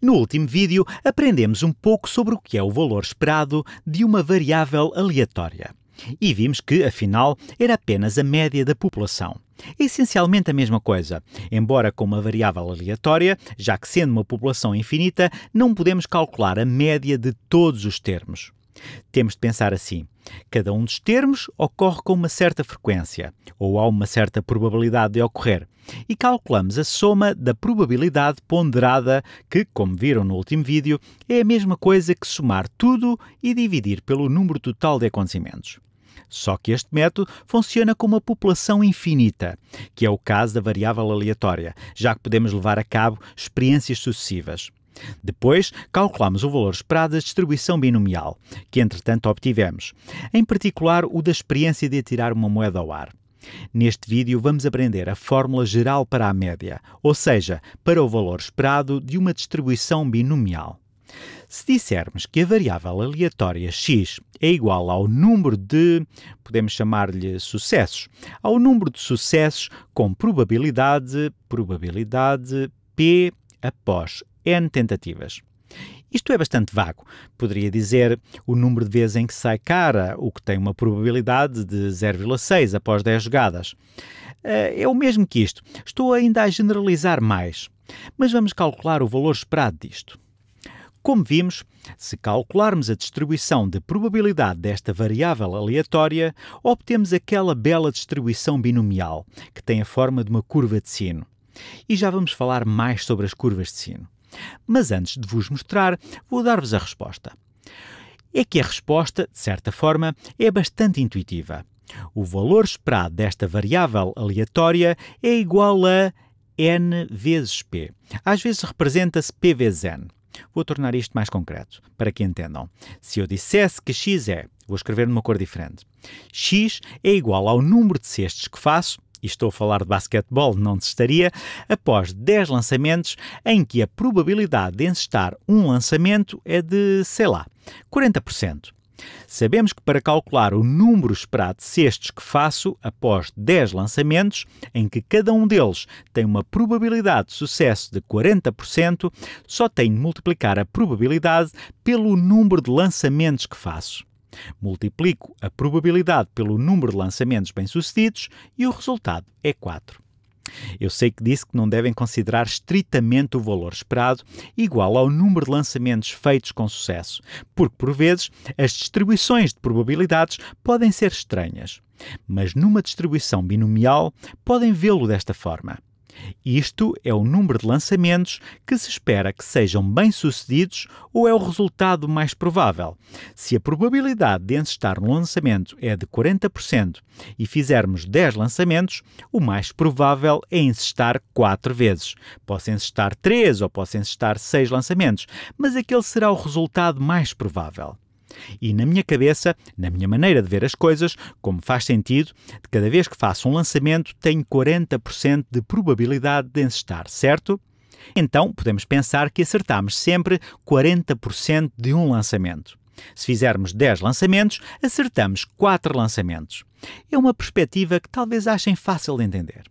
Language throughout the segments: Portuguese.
No último vídeo, aprendemos um pouco sobre o que é o valor esperado de uma variável aleatória. E vimos que, afinal, era apenas a média da população. É essencialmente a mesma coisa, embora com uma variável aleatória, já que sendo uma população infinita, não podemos calcular a média de todos os termos. Temos de pensar assim: cada um dos termos ocorre com uma certa frequência, ou há uma certa probabilidade de ocorrer, e calculamos a soma da probabilidade ponderada, que, como viram no último vídeo, é a mesma coisa que somar tudo e dividir pelo número total de acontecimentos. Só que este método funciona com uma população infinita, que é o caso da variável aleatória, já que podemos levar a cabo experiências sucessivas. Depois, calculamos o valor esperado da distribuição binomial, que entretanto obtivemos, em particular o da experiência de atirar uma moeda ao ar. Neste vídeo vamos aprender a fórmula geral para a média, ou seja, para o valor esperado de uma distribuição binomial. Se dissermos que a variável aleatória x é igual ao número de, podemos chamar-lhe sucessos, ao número de sucessos com probabilidade, probabilidade p após N tentativas. Isto é bastante vago. Poderia dizer o número de vezes em que sai cara, o que tem uma probabilidade de 0,6 após 10 jogadas. Eh, é o mesmo que isto. Estou ainda a generalizar mais. Mas vamos calcular o valor esperado disto. Como vimos, se calcularmos a distribuição de probabilidade desta variável aleatória, obtemos aquela bela distribuição binomial, que tem a forma de uma curva de sino. E já vamos falar mais sobre as curvas de sino. Mas antes de vos mostrar, vou dar-vos a resposta. É que a resposta, de certa forma, é bastante intuitiva. O valor esperado desta variável aleatória é igual a n vezes p. Às vezes representa-se p vezes n. Vou tornar isto mais concreto, para que entendam. Se eu dissesse que x é, vou escrever numa cor diferente, x é igual ao número de cestos que faço e estou a falar de basquetebol, não desistaria, após 10 lançamentos em que a probabilidade de encestar um lançamento é de, sei lá, 40%. Sabemos que para calcular o número esperado de cestos que faço após 10 lançamentos, em que cada um deles tem uma probabilidade de sucesso de 40%, só tenho de multiplicar a probabilidade pelo número de lançamentos que faço. Multiplico a probabilidade pelo número de lançamentos bem-sucedidos e o resultado é 4. Eu sei que disse que não devem considerar estritamente o valor esperado igual ao número de lançamentos feitos com sucesso, porque por vezes as distribuições de probabilidades podem ser estranhas. Mas numa distribuição binomial podem vê-lo desta forma. Isto é o número de lançamentos que se espera que sejam bem-sucedidos ou é o resultado mais provável. Se a probabilidade de encestar no lançamento é de 40% e fizermos 10 lançamentos, o mais provável é encestar 4 vezes. Posso encestar 3 ou posso encestar 6 lançamentos, mas aquele será o resultado mais provável. E na minha cabeça, na minha maneira de ver as coisas, como faz sentido, de cada vez que faço um lançamento tenho 40% de probabilidade de encestar, certo? Então podemos pensar que acertamos sempre 40% de um lançamento. Se fizermos 10 lançamentos, acertamos 4 lançamentos. É uma perspectiva que talvez achem fácil de entender.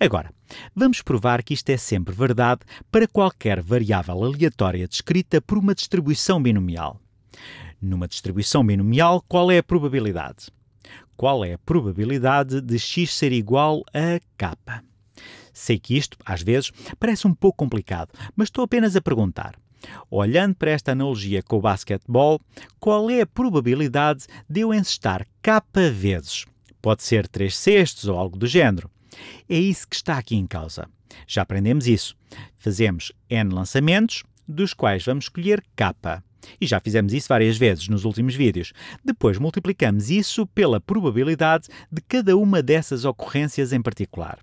Agora, vamos provar que isto é sempre verdade para qualquer variável aleatória descrita por uma distribuição binomial. Numa distribuição binomial, qual é a probabilidade? Qual é a probabilidade de x ser igual a k? Sei que isto, às vezes, parece um pouco complicado, mas estou apenas a perguntar. Olhando para esta analogia com o basquetebol, qual é a probabilidade de eu encestar k vezes? Pode ser 3 sextos ou algo do género. É isso que está aqui em causa. Já aprendemos isso. Fazemos n lançamentos, dos quais vamos escolher k. E já fizemos isso várias vezes nos últimos vídeos. Depois multiplicamos isso pela probabilidade de cada uma dessas ocorrências em particular.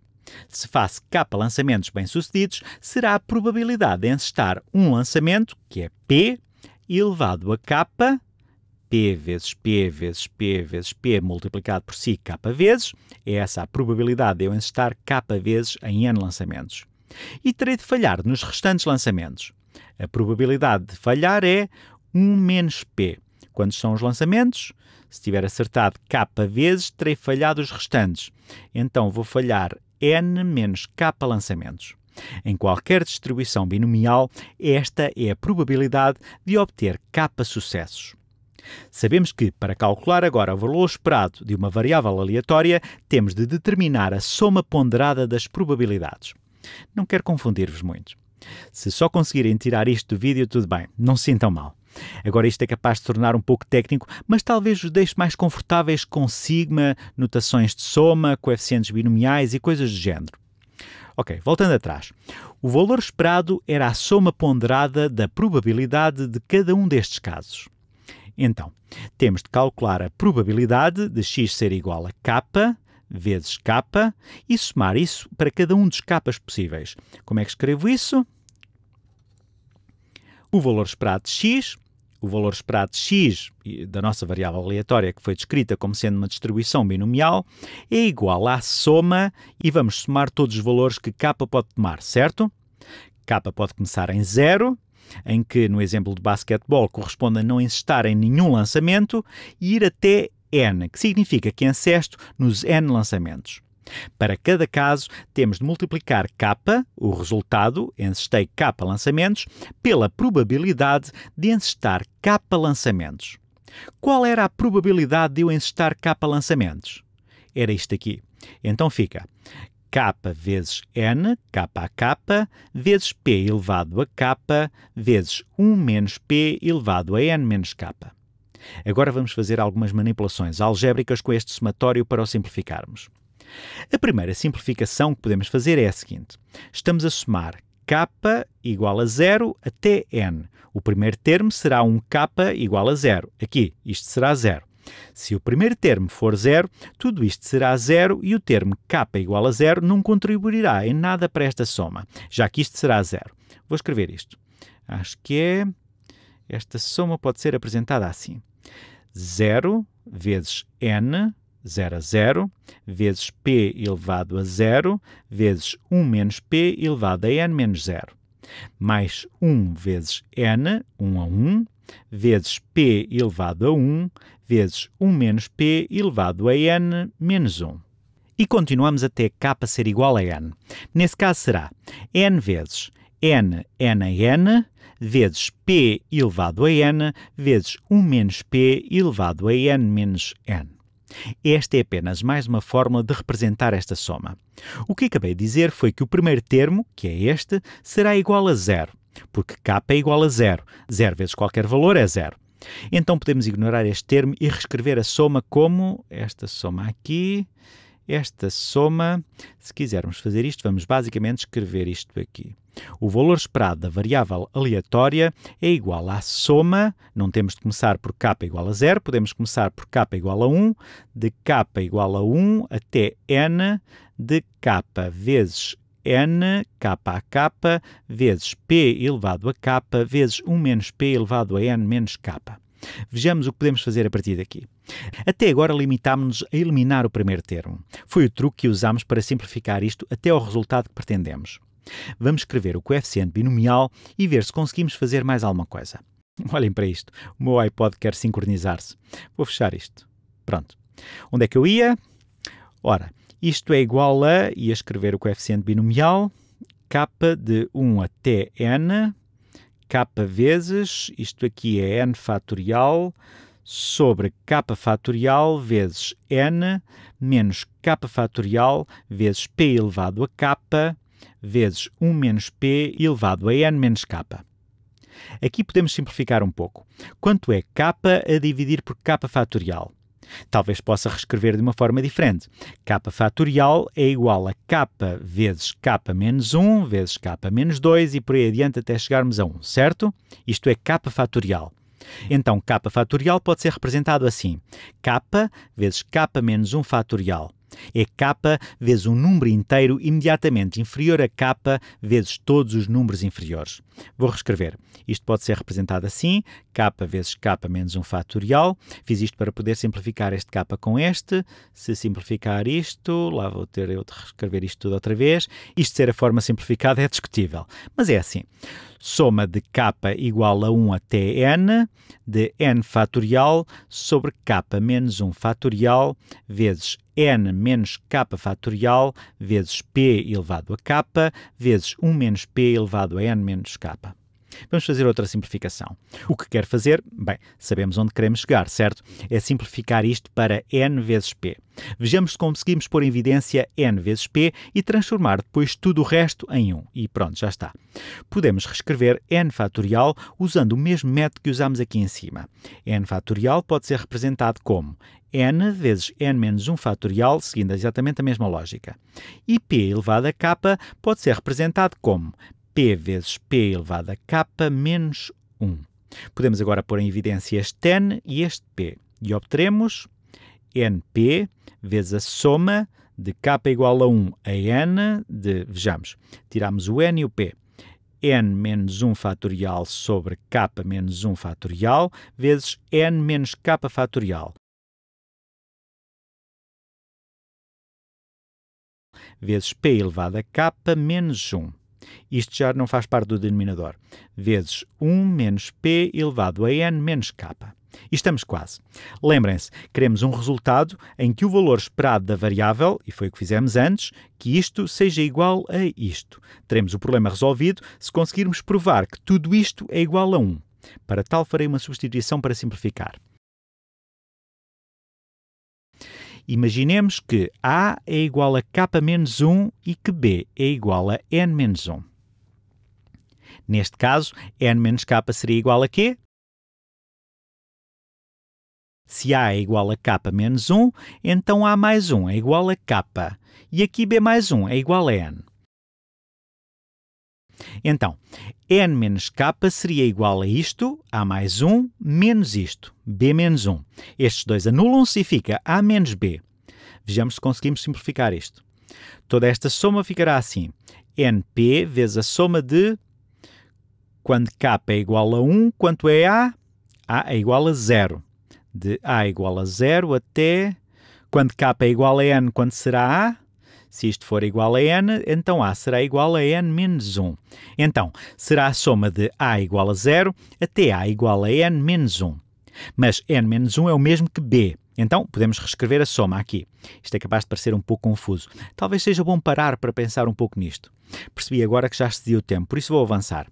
Se faço K lançamentos bem-sucedidos, será a probabilidade em estar um lançamento, que é P, elevado a K, P vezes P vezes P vezes P multiplicado por si K vezes, é essa a probabilidade de eu estar K vezes em N lançamentos. E terei de falhar nos restantes lançamentos. A probabilidade de falhar é 1 menos P. Quantos são os lançamentos? Se tiver acertado K vezes, terei falhado os restantes. Então vou falhar N menos K lançamentos. Em qualquer distribuição binomial, esta é a probabilidade de obter K sucessos. Sabemos que, para calcular agora o valor esperado de uma variável aleatória, temos de determinar a soma ponderada das probabilidades. Não quero confundir-vos muito. Se só conseguirem tirar isto do vídeo, tudo bem, não se sintam mal. Agora, isto é capaz de tornar um pouco técnico, mas talvez os deixe mais confortáveis com sigma, notações de soma, coeficientes binomiais e coisas do género. Ok, voltando atrás. O valor esperado era a soma ponderada da probabilidade de cada um destes casos. Então, temos de calcular a probabilidade de x ser igual a k vezes k e somar isso para cada um dos capas possíveis. Como é que escrevo isso? O valor esperado de x, o valor esperado de x da nossa variável aleatória que foi descrita como sendo uma distribuição binomial é igual à soma e vamos somar todos os valores que k pode tomar, certo? k pode começar em 0, em que no exemplo de basquetebol corresponde a não instar em nenhum lançamento e ir até N, que significa que encesto nos N lançamentos. Para cada caso, temos de multiplicar K, o resultado, encestei K lançamentos, pela probabilidade de encestar K lançamentos. Qual era a probabilidade de eu encestar K lançamentos? Era isto aqui. Então fica K vezes N, K a K, vezes P elevado a K, vezes 1 menos P elevado a N menos K. Agora vamos fazer algumas manipulações algébricas com este somatório para o simplificarmos. A primeira simplificação que podemos fazer é a seguinte: estamos a somar k igual a zero até n. O primeiro termo será um k igual a zero. Aqui, isto será zero. Se o primeiro termo for zero, tudo isto será zero e o termo k igual a zero não contribuirá em nada para esta soma, já que isto será zero. Vou escrever isto. Acho que é. Esta soma pode ser apresentada assim. 0 vezes n, 0 a 0, vezes p elevado a 0, vezes 1 menos p elevado a n menos 0, mais 1 vezes n, 1 a 1, vezes p elevado a 1, vezes 1 menos p elevado a n menos 1. E continuamos até k ser igual a n. Nesse caso será n vezes n, n a n, vezes p elevado a n vezes 1 menos p elevado a n menos n. Esta é apenas mais uma fórmula de representar esta soma. O que acabei de dizer foi que o primeiro termo, que é este, será igual a zero, porque k é igual a zero. Zero vezes qualquer valor é zero. Então podemos ignorar este termo e reescrever a soma como esta soma aqui esta soma, se quisermos fazer isto, vamos basicamente escrever isto aqui. O valor esperado da variável aleatória é igual à soma, não temos de começar por k igual a zero, podemos começar por k igual a 1, de k igual a 1 até n, de k vezes n, k a k, vezes p elevado a k, vezes 1 menos p elevado a n menos k. Vejamos o que podemos fazer a partir daqui. Até agora limitámos-nos a eliminar o primeiro termo. Foi o truque que usámos para simplificar isto até ao resultado que pretendemos. Vamos escrever o coeficiente binomial e ver se conseguimos fazer mais alguma coisa. Olhem para isto. O meu iPod quer sincronizar-se. Vou fechar isto. Pronto. Onde é que eu ia? Ora, isto é igual a, ia escrever o coeficiente binomial, k de 1 até n k vezes, isto aqui é n fatorial, sobre k fatorial vezes n menos k fatorial vezes p elevado a k vezes 1 menos p elevado a n menos k. Aqui podemos simplificar um pouco. Quanto é k a dividir por k fatorial? Talvez possa reescrever de uma forma diferente. Capa fatorial é igual a capa vezes capa menos 1 vezes capa menos 2 e por aí adiante até chegarmos a 1, certo? Isto é capa fatorial. Então, capa fatorial pode ser representado assim: capa vezes capa menos 1 fatorial. É K vezes um número inteiro imediatamente inferior a K vezes todos os números inferiores. Vou reescrever. Isto pode ser representado assim, K vezes K menos um fatorial. Fiz isto para poder simplificar este K com este. Se simplificar isto, lá vou ter eu de reescrever isto tudo outra vez. Isto ser a forma simplificada é discutível, mas é assim soma de k igual a 1 até n, de n fatorial sobre k menos 1 fatorial vezes n menos k fatorial vezes p elevado a k vezes 1 menos p elevado a n menos k. Vamos fazer outra simplificação. O que quer fazer? Bem, sabemos onde queremos chegar, certo? É simplificar isto para n vezes p. Vejamos se conseguimos pôr em evidência n vezes p e transformar depois tudo o resto em 1. E pronto, já está. Podemos reescrever n fatorial usando o mesmo método que usámos aqui em cima. n fatorial pode ser representado como n vezes n menos 1 fatorial, seguindo exatamente a mesma lógica. E p elevado a k pode ser representado como P vezes P elevado a K menos 1. Podemos agora pôr em evidência este N e este P e obteremos NP vezes a soma de K igual a 1 a N de, vejamos, tiramos o N e o P. N menos 1 fatorial sobre K menos 1 fatorial vezes N menos K fatorial. Vezes P elevado a K menos 1. Isto já não faz parte do denominador. Vezes 1 menos p elevado a n menos k. E estamos quase. Lembrem-se, queremos um resultado em que o valor esperado da variável, e foi o que fizemos antes, que isto seja igual a isto. Teremos o problema resolvido se conseguirmos provar que tudo isto é igual a 1. Para tal, farei uma substituição para simplificar. Imaginemos que A é igual a K menos 1 e que B é igual a N menos 1. Neste caso, N menos K seria igual a quê? Se A é igual a K menos 1, então A mais 1 é igual a K. E aqui B mais 1 é igual a N. Então, n menos k seria igual a isto, a mais 1, menos isto, b menos 1. Estes dois anulam-se e fica a menos b. Vejamos se conseguimos simplificar isto. Toda esta soma ficará assim. np vezes a soma de... Quando k é igual a 1, quanto é a? a é igual a 0. De a é igual a 0 até... Quando k é igual a n, quanto será a? Se isto for igual a n, então A será igual a n menos 1. Então, será a soma de A igual a 0 até A igual a n menos 1. Mas n menos 1 é o mesmo que B. Então, podemos reescrever a soma aqui. Isto é capaz de parecer um pouco confuso. Talvez seja bom parar para pensar um pouco nisto. Percebi agora que já excedi o tempo, por isso vou avançar.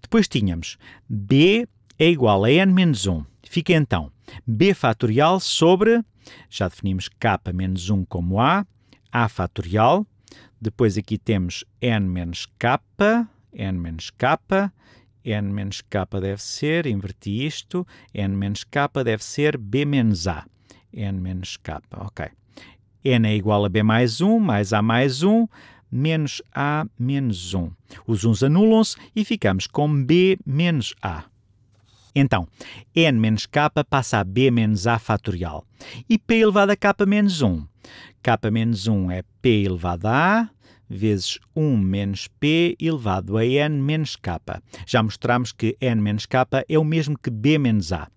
Depois tínhamos b é igual a n menos 1. Fica então b fatorial sobre, já definimos k menos 1 como a, a fatorial, depois aqui temos n menos k, n menos k, n menos k deve ser, inverti isto, n menos k deve ser b menos a, n menos k, ok. n é igual a b mais 1, mais a mais 1, menos a menos 1. Os uns anulam-se e ficamos com b menos a. Então, n menos k passa a b menos a fatorial. E p elevado a k menos 1 k menos 1 é p elevado a a, vezes 1 menos p elevado a n menos k. Já mostramos que n menos k é o mesmo que b menos a.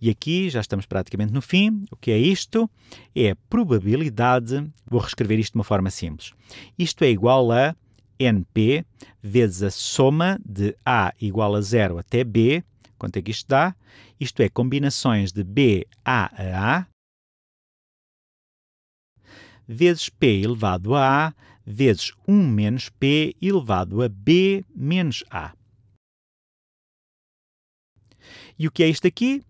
E aqui já estamos praticamente no fim. O que é isto? É a probabilidade, vou reescrever isto de uma forma simples. Isto é igual a np vezes a soma de a igual a 0 até b. Quanto é que isto dá? Isto é combinações de b a a a vezes p elevado a a vezes 1 menos p elevado a b menos a. E o que é isto aqui?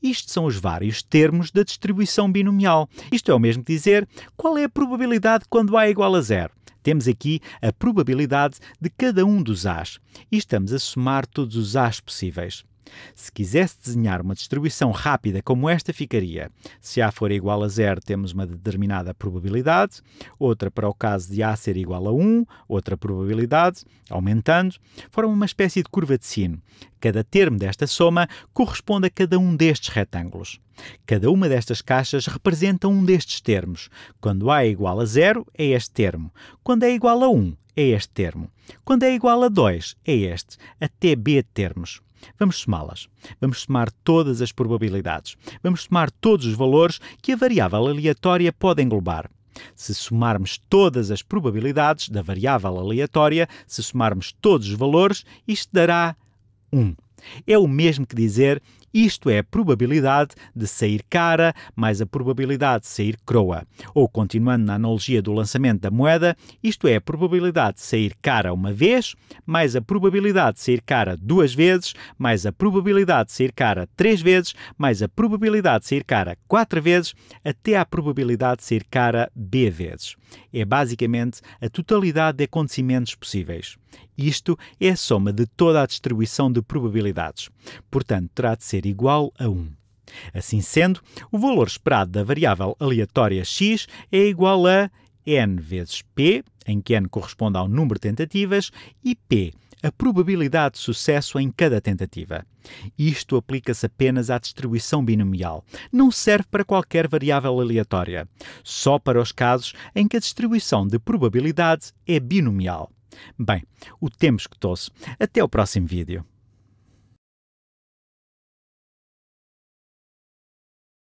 Isto são os vários termos da distribuição binomial. Isto é o mesmo dizer qual é a probabilidade quando A é igual a zero. Temos aqui a probabilidade de cada um dos As e estamos a somar todos os As possíveis. Se quisesse desenhar uma distribuição rápida como esta ficaria, se A for igual a zero temos uma determinada probabilidade, outra para o caso de A ser igual a 1, outra probabilidade, aumentando, forma uma espécie de curva de sino. Cada termo desta soma corresponde a cada um destes retângulos. Cada uma destas caixas representa um destes termos. Quando A é igual a zero é este termo. Quando é igual a 1, é este termo. Quando é igual a 2, é este, até B termos. Vamos somá-las. Vamos somar todas as probabilidades. Vamos somar todos os valores que a variável aleatória pode englobar. Se somarmos todas as probabilidades da variável aleatória, se somarmos todos os valores, isto dará 1. É o mesmo que dizer isto é a probabilidade de sair cara mais a probabilidade de sair croa. Ou, continuando na analogia do lançamento da moeda, isto é a probabilidade de sair cara uma vez mais a probabilidade de sair cara duas vezes mais a probabilidade de sair cara três vezes mais a probabilidade de sair cara quatro vezes até à probabilidade de sair cara b vezes é basicamente a totalidade de acontecimentos possíveis. Isto é a soma de toda a distribuição de probabilidades, portanto, terá de ser igual a 1. Assim sendo, o valor esperado da variável aleatória x é igual a n vezes p, em que n corresponde ao número de tentativas, e p, a probabilidade de sucesso em cada tentativa. Isto aplica-se apenas à distribuição binomial. Não serve para qualquer variável aleatória, só para os casos em que a distribuição de probabilidade é binomial. Bem, o tempo esgotou se Até o próximo vídeo.